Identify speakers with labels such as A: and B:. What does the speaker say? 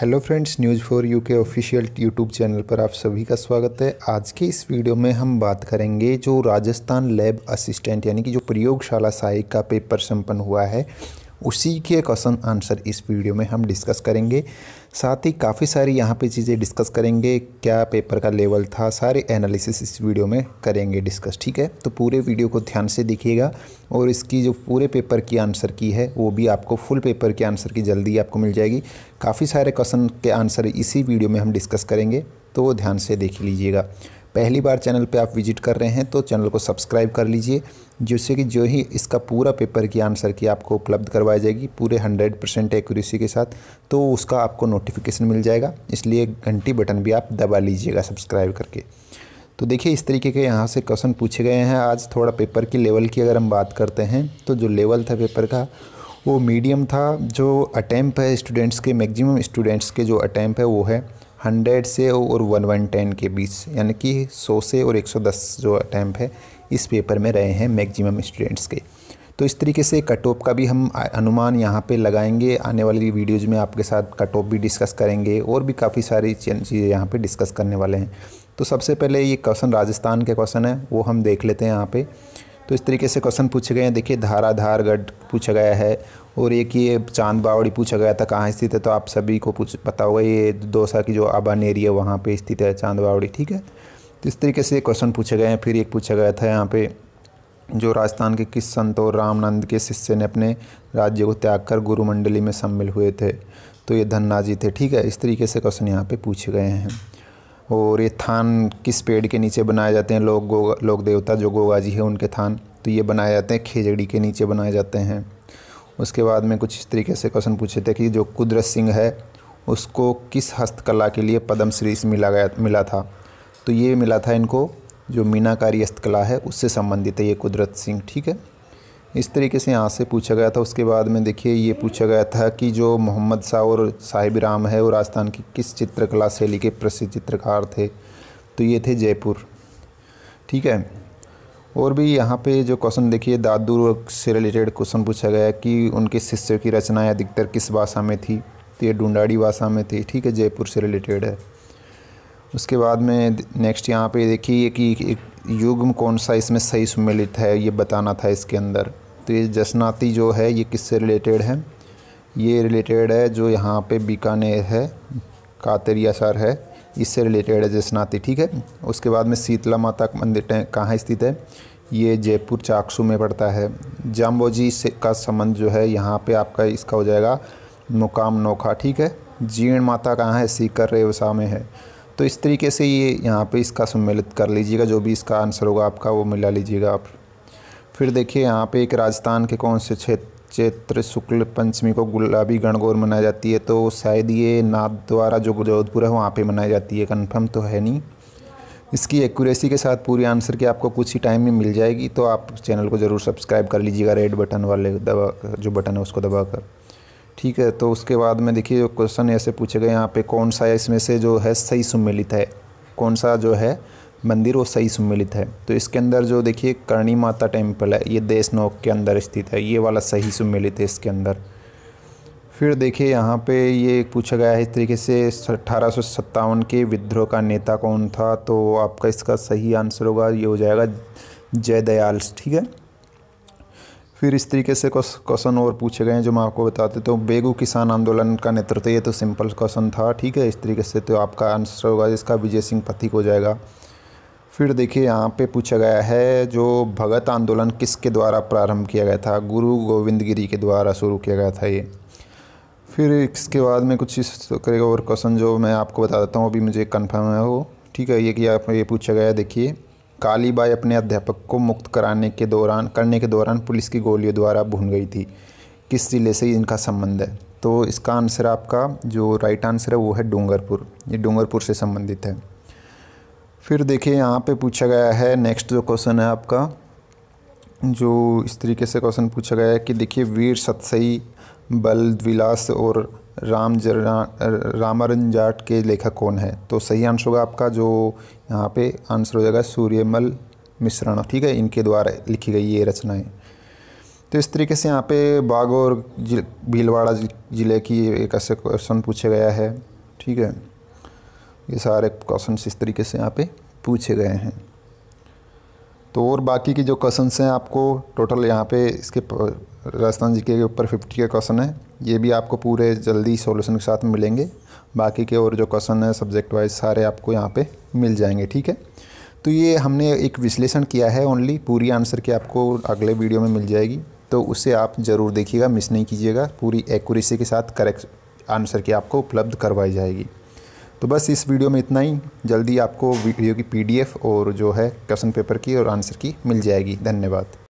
A: hello friends news for you के official YouTube channel पर आप सभी का स्वागत है आज के इस वीडियो में हम बात करेंगे जो राजस्थान लैब असिस्टेंट यानी कि जो प्रयोगशाला सहायक का पेपर संपन्न हुआ है उसी के क्वेश्चन आंसर इस वीडियो में हम डिस्कस करेंगे साथ ही काफ़ी सारी यहाँ पे चीज़ें डिस्कस करेंगे क्या पेपर का लेवल था सारे एनालिसिस इस वीडियो में करेंगे डिस्कस ठीक है तो पूरे वीडियो को ध्यान से देखिएगा और इसकी जो पूरे पेपर की आंसर की है वो भी आपको फुल पेपर के आंसर की जल्दी आपको मिल जाएगी काफ़ी सारे क्वेश्चन के आंसर इसी वीडियो में हम डिस्कस करेंगे तो वो ध्यान से देख लीजिएगा पहली बार चैनल पे आप विजिट कर रहे हैं तो चैनल को सब्सक्राइब कर लीजिए जिससे कि जो ही इसका पूरा पेपर की आंसर की आपको उपलब्ध करवाई जाएगी पूरे हंड्रेड परसेंट एक्यूरेसी के साथ तो उसका आपको नोटिफिकेशन मिल जाएगा इसलिए घंटी बटन भी आप दबा लीजिएगा सब्सक्राइब करके तो देखिए इस तरीके के यहाँ से क्वेश्चन पूछे गए हैं आज थोड़ा पेपर की लेवल की अगर हम बात करते हैं तो जो लेवल था पेपर का वो मीडियम था जो अटैम्प है स्टूडेंट्स के मैक्सिमम स्टूडेंट्स के जो अटैम्प है वो है हंड्रेड से और वन वन टेन के बीच यानी कि सौ से और एक सौ दस जो अटैम्प है इस पेपर में रहे हैं मैक्सिमम स्टूडेंट्स के तो इस तरीके से कट ऑफ का भी हम अनुमान यहाँ पे लगाएंगे आने वाली वीडियोज़ में आपके साथ कट ऑफ भी डिस्कस करेंगे और भी काफ़ी सारी चीज़ें यहाँ पे डिस्कस करने वाले हैं तो सबसे पहले ये क्वेश्चन राजस्थान के क्वेश्चन है वो हम देख लेते हैं यहाँ पर तो इस तरीके से क्वेश्चन पूछे गए हैं देखिए धाराधार गढ़ पूछा गया है और एक ये चांद बावड़ी पूछा गया था कहाँ स्थित है तो आप सभी को पूछ पता होगा ये दौसा की जो आबान एरिया वहाँ पर स्थित है चांद बावड़ी ठीक है तो इस तरीके से क्वेश्चन पूछे गए हैं फिर एक पूछा गया था यहाँ पे जो राजस्थान के किस संत और रामनंद के शिष्य ने अपने राज्य को त्याग कर गुरुमंडली में सम्मिल हुए थे तो ये धन्ना जी थे ठीक है इस तरीके से क्वेश्चन यहाँ पे पूछे गए हैं और ये थान किस पेड़ के नीचे बनाए जाते हैं लोग लोक देवता जो गोगा जी है उनके थान तो ये बनाए जाते हैं खेजड़ी के नीचे बनाए जाते हैं उसके बाद में कुछ इस तरीके से क्वेश्चन पूछे थे कि जो कुदरत सिंह है उसको किस हस्तकला के लिए पद्म श्री मिला गया मिला था तो ये मिला था इनको जो मीनाकारी हस्तकला है उससे संबंधित है ये कुदरत सिंह ठीक है इस तरीके से यहाँ से पूछा गया था उसके बाद में देखिए ये पूछा गया था कि जो मोहम्मद शाह और साहिब राम है वो राजस्थान की किस चित्रकला शैली के प्रसिद्ध चित्रकार थे तो ये थे जयपुर ठीक है और भी यहाँ पे जो क्वेश्चन देखिए दादू से रिलेटेड क्वेश्चन पूछा गया कि उनके शिष्य की रचनाएँ अधिकतर किस भाषा में थी तो ये डूडाड़ी भाषा में थी ठीक है जयपुर से रिलेटेड है उसके बाद में नेक्स्ट यहाँ पे देखिए कि एक युग्म कौन सा इसमें सही सम्मिलित है ये बताना था इसके अंदर तो ये जसनाती जो है ये किससे रिलेटेड है ये रिलेटेड है जो यहाँ पे बीकानेर है कातरिया सर है इससे रिलेटेड है जसनाती ठीक है उसके बाद में शीतला माता का मंदिर कहाँ स्थित है ये जयपुर चाकसू में पड़ता है जाम्बोजी से का संबंध जो है यहाँ पे आपका इसका हो जाएगा मुकाम नोखा ठीक है जीर्ण माता कहाँ है सीकर रेवसा में है तो इस तरीके से ये यहाँ पे इसका सम्मिलित कर लीजिएगा जो भी इसका आंसर होगा आपका वो मिला लीजिएगा आप फिर देखिए यहाँ पे एक राजस्थान के कौन से क्षेत्र चैत्र शुक्ल पंचमी को गुलाबी गणगौर मनाई जाती है तो शायद ये नाथ द्वारा जो जोधपुर है वहाँ पे मनाई जाती है कन्फर्म तो है नहीं इसकी एक्यूरेसी के साथ पूरी आंसर की आपको कुछ ही टाइम में मिल जाएगी तो आप चैनल को ज़रूर सब्सक्राइब कर लीजिएगा रेड बटन वाले दबा जो बटन है उसको दबा कर ठीक है तो उसके बाद में देखिए क्वेश्चन ऐसे पूछे गए यहाँ पर कौन सा इसमें से जो है सही सम्मिलित है कौन सा जो है मंदिर वो सही सम्मिलित है तो इसके अंदर जो देखिए करणी माता टेम्पल है ये देश नौक के अंदर स्थित है ये वाला सही सम्मिलित है इसके अंदर फिर देखिए यहाँ पे ये पूछा गया है इस तरीके से अठारह के विद्रोह का नेता कौन था तो आपका इसका सही आंसर होगा ये हो जाएगा जयदयाल ठीक है फिर इस तरीके से क्वेश्चन और पूछे गए हैं जो मैं आपको बताते तो बेगू किसान आंदोलन का नेतृत्व ये तो सिंपल क्वेश्चन था ठीक है इस तरीके से तो आपका आंसर होगा इसका विजय सिंह पथिक हो जाएगा फिर देखिए यहाँ पे पूछा गया है जो भगत आंदोलन किसके द्वारा प्रारंभ किया गया था गुरु गोविंद गिरी के द्वारा शुरू किया गया था ये फिर इसके बाद में कुछ इस करेगा और क्वेश्चन जो मैं आपको बता देता हूँ अभी मुझे कन्फर्म है वो ठीक है ये कि आप ये पूछा गया देखिए कालीबाई अपने अध्यापक को मुक्त कराने के दौरान करने के दौरान पुलिस की गोलियों द्वारा भून गई थी किस ज़िले से इनका संबंध है तो इसका आंसर आपका जो राइट आंसर है वो है डूंगरपुर ये डूंगरपुर से संबंधित है फिर देखिए यहाँ पे पूछा गया है नेक्स्ट जो क्वेश्चन है आपका जो इस तरीके से क्वेश्चन पूछा गया है कि देखिए वीर सतसई बल विलास और राम जरा रामारन जाट के लेखक कौन है तो सही आंसर होगा आपका जो यहाँ पे आंसर हो जाएगा सूर्यमल मिश्रण ठीक है इनके द्वारा लिखी गई ये रचनाएं तो इस तरीके से यहाँ पे बागोर भीलवाड़ा जिले की एक ऐसे क्वेश्चन पूछा गया है ठीक है ये सारे क्वेश्चन इस तरीके से यहाँ पे पूछे गए हैं तो और बाकी के जो क्वेश्चन हैं आपको टोटल यहाँ पे इसके राजस्थान जी के ऊपर फिफ्टी के क्वेश्चन हैं ये भी आपको पूरे जल्दी सॉल्यूशन के साथ मिलेंगे बाकी के और जो क्वेश्चन हैं सब्जेक्ट वाइज सारे आपको यहाँ पे मिल जाएंगे ठीक है तो ये हमने एक विश्लेषण किया है ओनली पूरी आंसर की आपको अगले वीडियो में मिल जाएगी तो उसे आप ज़रूर देखिएगा मिस नहीं कीजिएगा पूरी एक्यूरेसी के साथ करेक्ट आंसर की आपको उपलब्ध करवाई जाएगी तो बस इस वीडियो में इतना ही जल्दी आपको वीडियो की पीडीएफ और जो है क्वेश्चन पेपर की और आंसर की मिल जाएगी धन्यवाद